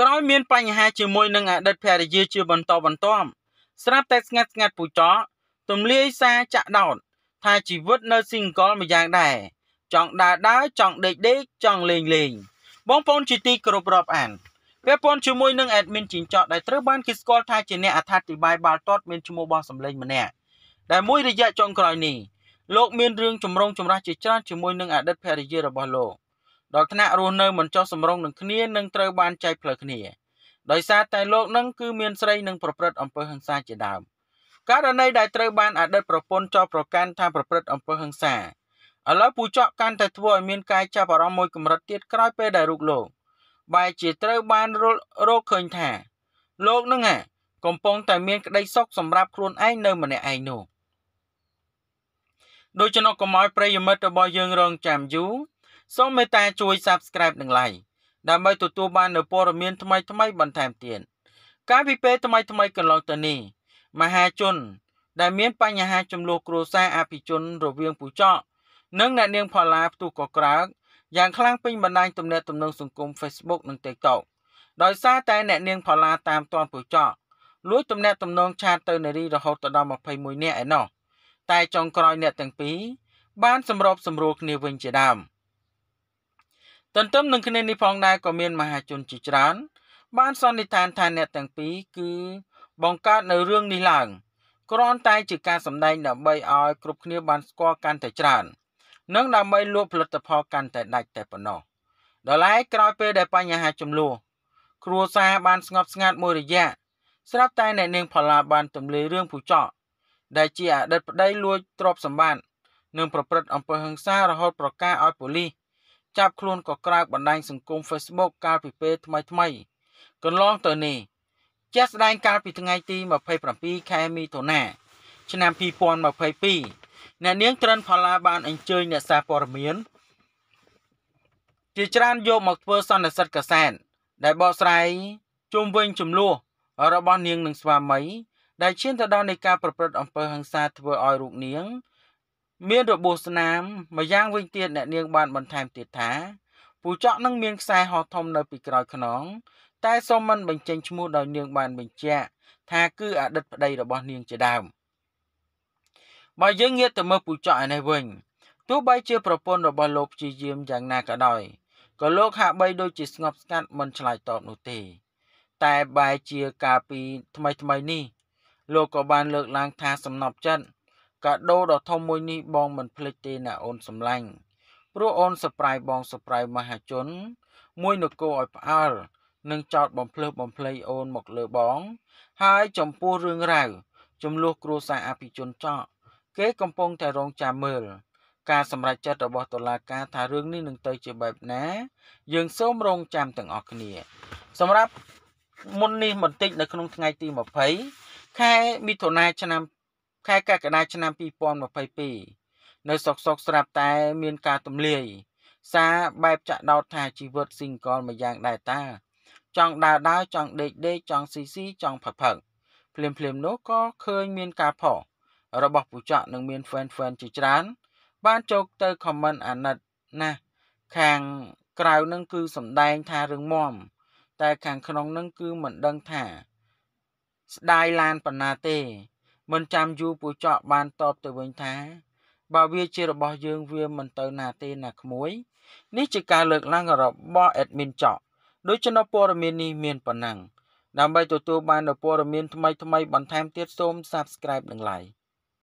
ក្រោយមានបញ្ហាជាមួយនឹងអតីតភរិយាជាបន្តបន្ទាប់ស្រាប់តែស្ងាត់ស្ងាត់ពូចោទម្លាយសារចាក់ដោតថាជីវិតនៅស៊ីងកលម្យ៉ាងដែរចង់ដើរដើរចង់ដេកដេកចង់លេងលេង បងប្អូនជាទីគោរពរាប់អានពាក់ព័ន្ធជាមួយនឹង admin ជីងចក់ដែលត្រូវបានគេស្គាល់ថាជាអ្នកអត្ថាធិប្បាយបាល់ទាត់មានឈ្មោះបងសំលេងម្នាក់ដែលមួយរយៈចុងក្រោយនេះលោកមានរឿងចម្រងចម្រាស់ជាច្រើនជាមួយនឹងអតីតភរិយារបស់លោកដល់ថ្នាក់រស់នៅមិនចុះសម្រុងនឹងគ្នានិងត្រូវបានចែកផ្លូវគ្នាដោយសារតែលោកនឹងគឺមានស្រីនិងប្រព្រឹត្តអំពើហិង្សាជាដើមករណីដែលត្រូវបានអតីតប្រពន្ធចោទប្រកាន់ថាប្រព្រឹត្តអំពើហិង្សាឥឡូវពូចកកាន់តែធ្វើឲ្យមាន ការចាប់អារម្មណ៍មួយកម្រិតទៀតក្រោយពេលដែលរូបលោកបែរជាត្រូវបានរកឃើញថាលោកនឹងហ่ะកំពុងតែមានក្តីសុខសម្រាប់ខ្លួនឯងនៅម្នាក់ឯងនោះដូច្នោះកុំឲ្យប្រិយមិត្តរបស់យើងរងចាំយូរសូមមេត្តាជួយ Subscribe និង Like ដើម្បីទទួលបាននូវព័ត៌មានថ្មីៗបន្ថែមទៀតកាលពីពេលថ្មីៗកន្លងទៅនេះមហាជន ដែលមាន បញ្ហាចំនួនគ្រួសារអភិជន រវាង ពូចកនិងអ្នកនាងផល្លាផ្ទុះកក្រើកយ៉ាងខ្លាំងពេញបណ្ដាញទំនាក់ទំនងសង្គម Facebook និង TikTok ដោយសារតែអ្នកនាងផល្លាតាមទាន់ពូចកលួចទំនាក់ទំនងឆាតទៅនារីរហូតដល់21នាក់ឯណោះតែចុងក្រោយអ្នកទាំងពីរបានសម្របសម្រួលគ្នាវិញជាដើម។ទន្ទឹមនឹងគ្នានេះផងដែរក៏មានមហាជនជាច្រើន បាន សន្និដ្ឋានថាអ្នកទាំងពីរគឺបង្កើតនៅរឿងនេះឡើងគ្រាន់តែជាការសម្ដែងដើម្បីឲ្យគ្រប់គ្នាបានស្គាល់កាន់តែច្រើននិងដើម្បីលក់ផលិតផលកាន់តែដាច់តែប៉ុណ្ណោះដល់ឡែកក្រោយពេលដែលបញ្ហាចំនួនគ្រួសារបានស្ងប់ស្ងាត់មួយរយៈស្រាប់តែអ្នកនាងផល្លាបានទម្លាយរឿងពូចកដែលជាអតីតប្តីលួចទ្រព្យសម្បត្តិនិងប្រព្រឹត្តអំពើហិង្សារហូតប្រកាសឲ្យប៉ូលីសចាប់ខ្លួនក៏ក្រៅបណ្ដាញសង្គម Facebook កាលពីពេលថ្មីថ្មីកន្លងទៅនេះជាក់ស្ដែងកាលពីថ្ងៃទី27ខែមិថុនាឆ្នាំ2022អ្នកនាងត្រិនផល្លាបានអញ្ជើញអ្នកសារព័ត៌មានជាច្រើនយកមកធ្វើសន្និសិទកសែតដែលបកស្រាយជុំវិញចំនួនរបស់នាងនិងស្វាមី ដែលឈានទៅដល់នៃការប្រព្រឹត្តអំពើហិង្សាធ្វើឲ្យរូបនាងមានរបួសស្នាមម្យ៉ាងវិញទៀតអ្នក នាងបានបន្ថែមទៀតថាពូចកនឹងមានខ្សែហោះធំនៅពីក្រោយខ្នងតែសូមមិនបញ្ចេញឈ្មោះដោយនាង បានបញ្ជាក់ថាគឺអតីតប្តីរបស់នាងជាដើមបើយើងងាកទៅមើលពូចកឯនេះវិញទោះបី ជាប្រពន្ធរបស់លោកព្យាយាមយ៉ាងណាក៏ដោយក៏លោកហាក់បីដូចជាស្ងប់ស្ងាត់មិនឆ្លើយតបនោះទេ តែបែជាកាលពីថ្មីថ្មីនេះលោកក៏បានលើកឡើងថាសំណប់ចិត្តកាដូដ៏ធំមួយនេះបងមិនភ្លេចទេណាអូនសំឡាញ់ព្រោះអូនសប្រៃបងសប្រៃមហាជនមួយនគរឲ្យផ្អើលនឹងចោតបំភ្លើបំភ្លៃអូន មកលើបងហើយចំពោះរឿងរ៉ាវចំនួនគ្រួសារអភិជនចោតគេកំពុងតែរងចាំមើលការសម្រេចចិត្តរបស់តុលាការ ថារឿងនេះនឹងទៅ ជាបែបណាយើងសូមរងចាំទាំងអស់គ្នាសម្រាប់មុននេះបន្តិចនៅក្នុងថ្ងៃទី20ខែមិថុនាឆ្នាំខែកក្កដាឆ្នាំ2022នៅសុកសុកស្រាប់តែ មានការទម្លាយ សារបែបចាក់ដោតថាជីវិត single មួយយ៉ាងដែរតា ចង់ដើរដើរចង់ដេកដេកចង់ស៊ីស៊ីចង់ផឹកផឹកភ្លាមភ្លាមនោះក៏ឃើញមានការផុសរបស់ពូចកនឹងមាន fan fan ជាច្រើន បានចូលទៅ comment អាណិតណាស់ខាងក្រៅនឹងគឺសំដែងថារឿងមមតែខាងក្នុងនឹងគឺមិនដឹងថា ស្ដាយឡានប៉ុណ្ណាទេមិនចាំយូរពូចកបានតបទៅវិញថា បើវាជារបស់យើងវាមិនទៅណាទេ ណាក្មួយនេះជាការលើកឡើងរបស់ admin ចកដូច្នោះព័ត៌មាននេះមានប៉ុណ្ណឹងដើម្បីទទួលបាននូវព័ត៌មានថ្មីៗបន្ថែមទៀតសូម Subscribe និង Like